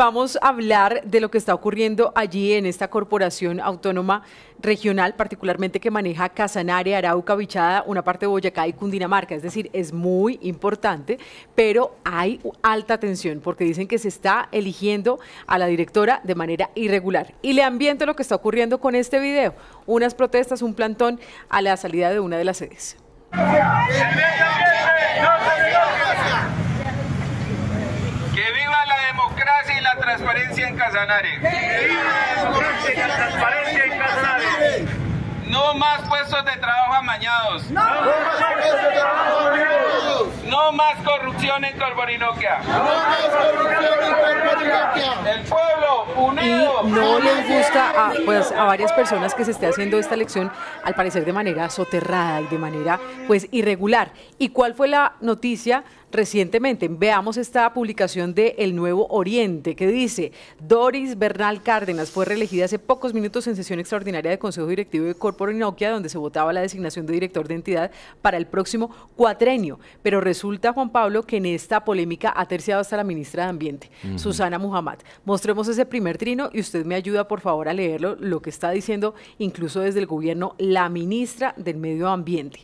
Vamos a hablar de lo que está ocurriendo allí en esta corporación autónoma regional, particularmente que maneja Casanare, Arauca, Bichada, una parte de Boyacá y Cundinamarca. Es decir, es muy importante, pero hay alta tensión porque dicen que se está eligiendo a la directora de manera irregular. Y le ambiento lo que está ocurriendo con este video. Unas protestas, un plantón a la salida de una de las sedes. transparencia en Casanares. transparencia en Casanares. No más puestos de trabajo amañados. No más puestos de trabajo amañados. No más corrupción en Corporinoquia. No más corrupción en Corporinoquia. El pueblo unido. Y no les gusta pues, a, varias personas que se esté haciendo esta elección, al parecer de manera soterrada y de manera pues irregular. ¿Y cuál fue la noticia recientemente? Veamos esta publicación de El Nuevo Oriente que dice, Doris Bernal Cárdenas fue reelegida hace pocos minutos en sesión extraordinaria del Consejo Directivo de Corporinoquia, donde se votaba la designación de director de entidad para el próximo cuatrenio, pero resulta resulta, Juan Pablo, que en esta polémica ha terciado hasta la ministra de Ambiente, Susana Muhammad. Mostremos ese primer trino y usted me ayuda, por favor, a leerlo, lo que está diciendo incluso desde el gobierno la ministra del Medio Ambiente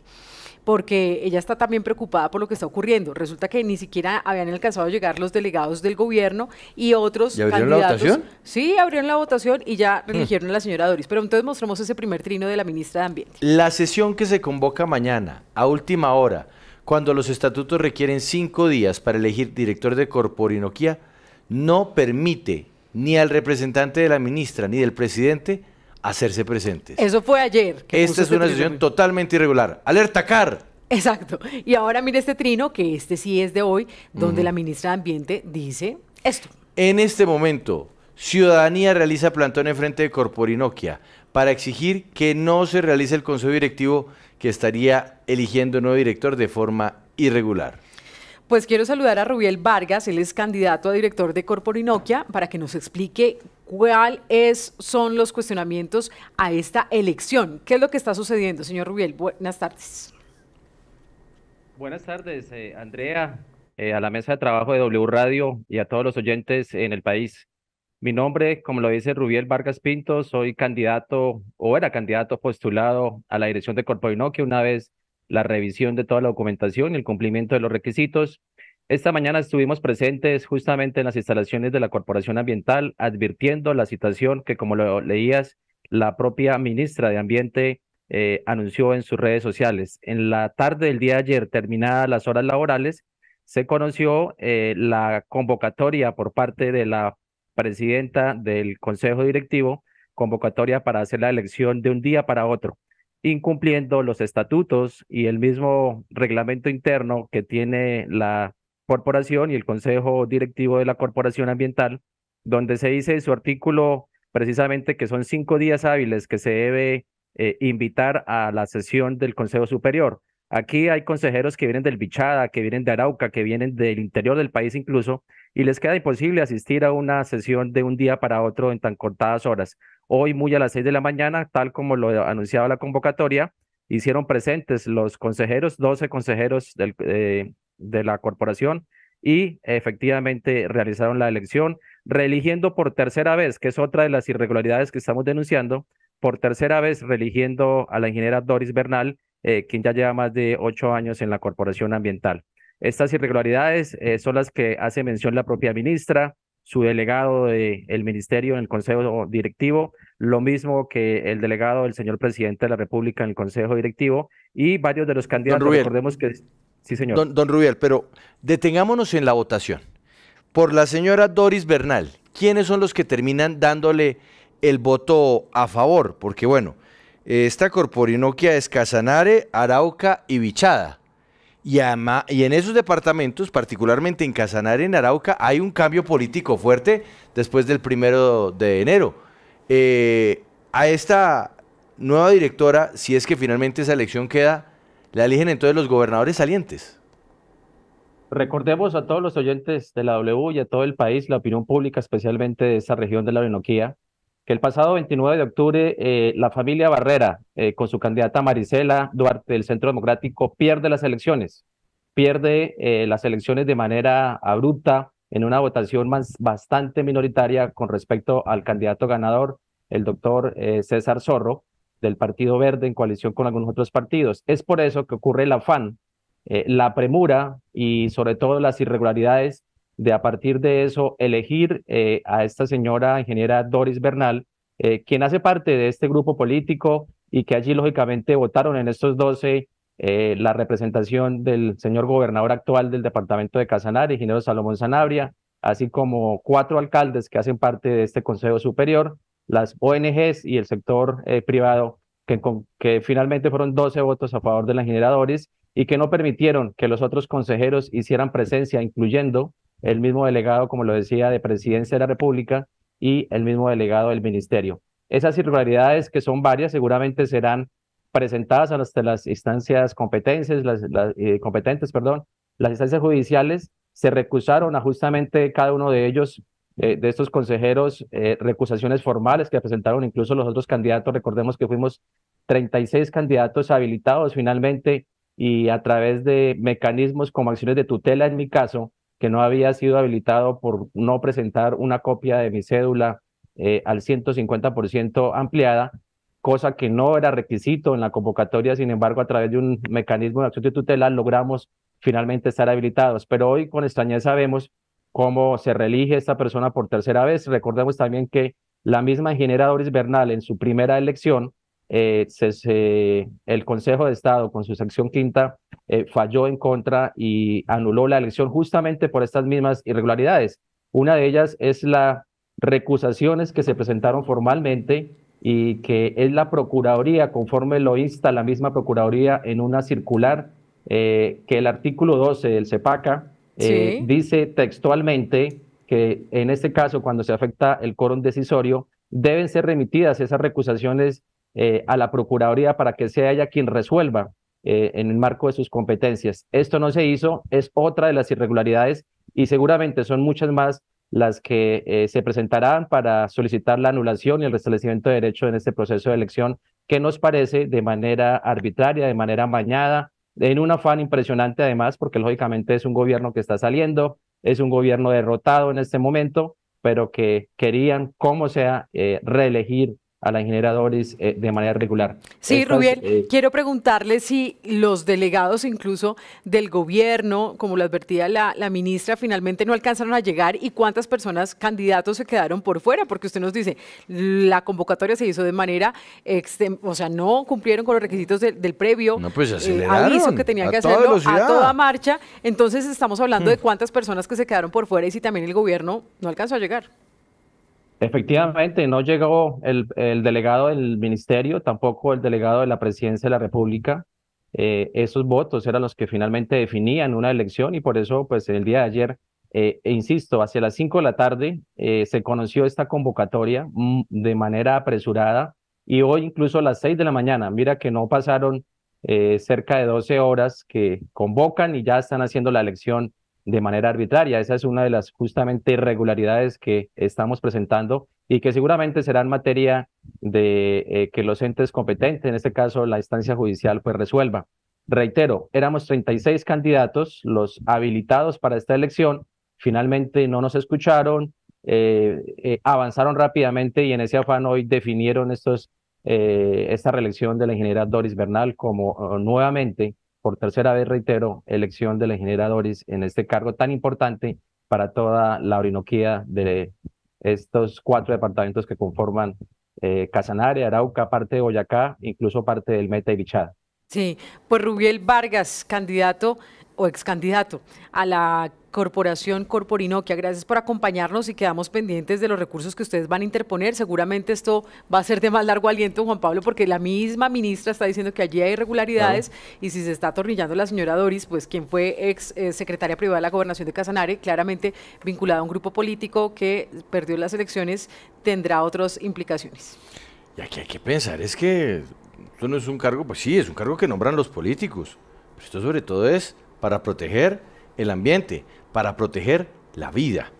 porque ella está también preocupada por lo que está ocurriendo. Resulta que ni siquiera habían alcanzado a llegar los delegados del gobierno y otros ¿Y abrieron la votación? Sí, abrieron la votación y ya hmm. eligieron a la señora Doris. Pero entonces mostremos ese primer trino de la ministra de Ambiente. La sesión que se convoca mañana, a última hora, cuando los estatutos requieren cinco días para elegir director de Corporinoquia, no permite ni al representante de la ministra ni del presidente hacerse presentes. Eso fue ayer. Esta es este una situación totalmente irregular. ¡Alerta CAR! Exacto. Y ahora mire este trino, que este sí es de hoy, donde la ministra de Ambiente dice esto. En este momento, Ciudadanía realiza plantón en frente de Corporinoquia para exigir que no se realice el consejo directivo que estaría eligiendo nuevo director de forma irregular. Pues quiero saludar a Rubiel Vargas, él es candidato a director de Corporinoquia, para que nos explique cuáles son los cuestionamientos a esta elección. ¿Qué es lo que está sucediendo, señor Rubiel? Buenas tardes. Buenas tardes, eh, Andrea, eh, a la mesa de trabajo de W Radio y a todos los oyentes en el país. Mi nombre, como lo dice Rubiel Vargas Pinto, soy candidato o era candidato postulado a la dirección de Corpo Inoque una vez la revisión de toda la documentación y el cumplimiento de los requisitos. Esta mañana estuvimos presentes justamente en las instalaciones de la Corporación Ambiental advirtiendo la situación que, como lo leías, la propia ministra de Ambiente eh, anunció en sus redes sociales. En la tarde del día ayer, terminadas las horas laborales, se conoció eh, la convocatoria por parte de la presidenta del Consejo Directivo, convocatoria para hacer la elección de un día para otro, incumpliendo los estatutos y el mismo reglamento interno que tiene la corporación y el Consejo Directivo de la Corporación Ambiental, donde se dice en su artículo precisamente que son cinco días hábiles que se debe eh, invitar a la sesión del Consejo Superior. Aquí hay consejeros que vienen del Bichada, que vienen de Arauca, que vienen del interior del país incluso, y les queda imposible asistir a una sesión de un día para otro en tan cortadas horas. Hoy, muy a las seis de la mañana, tal como lo anunciaba la convocatoria, hicieron presentes los consejeros, 12 consejeros eh, de la corporación, y efectivamente realizaron la elección, reeligiendo por tercera vez, que es otra de las irregularidades que estamos denunciando, por tercera vez reeligiendo a la ingeniera Doris Bernal, eh, quien ya lleva más de ocho años en la Corporación Ambiental. Estas irregularidades eh, son las que hace mención la propia ministra, su delegado del ministerio en el Consejo Directivo, lo mismo que el delegado del señor presidente de la República en el Consejo Directivo y varios de los candidatos. Recordemos que. Sí, señor. Don, Rubiel, pero detengámonos en la votación. Por la señora Doris Bernal, ¿quiénes son los que terminan dándole el voto a favor? Porque, bueno, eh, esta Corporinoquia es Casanare, Arauca y Bichada. Y, en esos departamentos, particularmente en Casanare, en Arauca, hay un cambio político fuerte después del primero de enero. Eh, a esta nueva directora, si es que finalmente esa elección queda, la eligen entonces los gobernadores salientes. Recordemos a todos los oyentes de la W y a todo el país, la opinión pública, especialmente de esa región de la Orinoquía, que el pasado 29 de octubre eh, la familia Barrera, eh, con su candidata Marisela Duarte del Centro Democrático, pierde las elecciones, pierde eh, las elecciones de manera abrupta en una votación bastante minoritaria con respecto al candidato ganador, el doctor César Zorro, del Partido Verde en coalición con algunos otros partidos. Es por eso que ocurre el afán, la premura y sobre todo las irregularidades de a partir de eso elegir eh, a esta señora ingeniera Doris Bernal, eh, quien hace parte de este grupo político y que allí lógicamente votaron en estos 12 eh, la representación del señor gobernador actual del departamento de Casanare, ingeniero Salomón Sanabria, así como cuatro alcaldes que hacen parte de este Consejo Superior, las ONGs y el sector privado, que, que finalmente fueron 12 votos a favor de la ingeniera Doris y que no permitieron que los otros consejeros hicieran presencia, incluyendo el mismo delegado, como lo decía, de Presidencia de la República y el mismo delegado del Ministerio. Esas irregularidades, que son varias, seguramente serán presentadas a las instancias competentes, las, eh, competentes, perdón, las instancias judiciales se recusaron a justamente cada uno de ellos, eh, de estos consejeros, eh, recusaciones formales que presentaron incluso los otros candidatos. Recordemos que fuimos 36 candidatos habilitados finalmente y a través de mecanismos como acciones de tutela en mi caso, que no había sido habilitado por no presentar una copia de mi cédula eh, al 150% ampliada, cosa que no era requisito en la convocatoria, sin embargo, a través de un mecanismo de acción de tutela logramos finalmente estar habilitados. Pero hoy con extrañeza vemos cómo se reelige esta persona por tercera vez. Recordemos también que la misma ingeniera Doris Bernal en su primera elección eh, el Consejo de Estado, con su sección quinta, eh, falló en contra y anuló la elección justamente por estas mismas irregularidades. Una de ellas es las recusaciones que se presentaron formalmente y que es la Procuraduría, conforme lo insta la misma Procuraduría en una circular, eh, que el artículo 12 del CEPACA dice textualmente que en este caso, cuando se afecta el quórum decisorio, deben ser remitidas esas recusaciones eh, a la Procuraduría para que sea ella quien resuelva eh, en el marco de sus competencias. Esto no se hizo, es otra de las irregularidades y seguramente son muchas más las que eh, se presentarán para solicitar la anulación y el restablecimiento de derecho en este proceso de elección que nos parece de manera arbitraria, de manera mañada, en un afán impresionante además, porque lógicamente es un gobierno que está saliendo, es un gobierno derrotado en este momento, pero que querían, como sea, reelegir a las generadores eh, de manera regular. Sí, Rubén, eh, quiero preguntarle si los delegados incluso del gobierno, como lo advertía la, ministra, finalmente no alcanzaron a llegar y cuántas personas, candidatos, se quedaron por fuera, porque usted nos dice, la convocatoria se hizo de manera, o sea, no cumplieron con los requisitos del previo pues, eh, aviso que tenían que hacerlo a toda marcha, entonces estamos hablando de hmm. cuántas personas que se quedaron por fuera y si también el gobierno no alcanzó a llegar. Efectivamente, no llegó el, delegado del ministerio, tampoco el delegado de la presidencia de la República. Eh, esos votos eran los que finalmente definían una elección y por eso, pues el día de ayer, eh, e insisto, hacia las 5 de la tarde eh, se conoció esta convocatoria mm, de manera apresurada y hoy incluso a las 6 de la mañana, mira que no pasaron cerca de 12 horas que convocan y ya están haciendo la elección de manera arbitraria. Esa es una de las justamente irregularidades que estamos presentando y que seguramente será en materia de eh, que los entes competentes, en este caso la instancia judicial, pues resuelva. Reitero, éramos 36 candidatos, los habilitados para esta elección, finalmente no nos escucharon, eh, eh, avanzaron rápidamente y en ese afán hoy definieron estos, esta reelección de la ingeniera Doris Bernal como oh, nuevamente por tercera vez, reitero, elección de la generadores en este cargo tan importante para toda la orinoquía de estos cuatro departamentos que conforman eh, Casanare, Arauca, parte de Boyacá, incluso parte del Meta y Bichada. Sí, pues Rubiel Vargas, candidato o ex candidato a la Corporación Corporinoquia. Gracias por acompañarnos y quedamos pendientes de los recursos que ustedes van a interponer. Seguramente esto va a ser de más largo aliento, Juan Pablo, porque la misma ministra está diciendo que allí hay irregularidades y si se está atornillando la señora Doris, pues quien fue ex eh, secretaria privada de la gobernación de Casanare, claramente vinculada a un grupo político que perdió las elecciones, tendrá otras implicaciones. Y aquí hay que pensar, es que esto no es un cargo, pues sí, es un cargo que nombran los políticos, pero esto sobre todo es para proteger el ambiente para proteger la vida.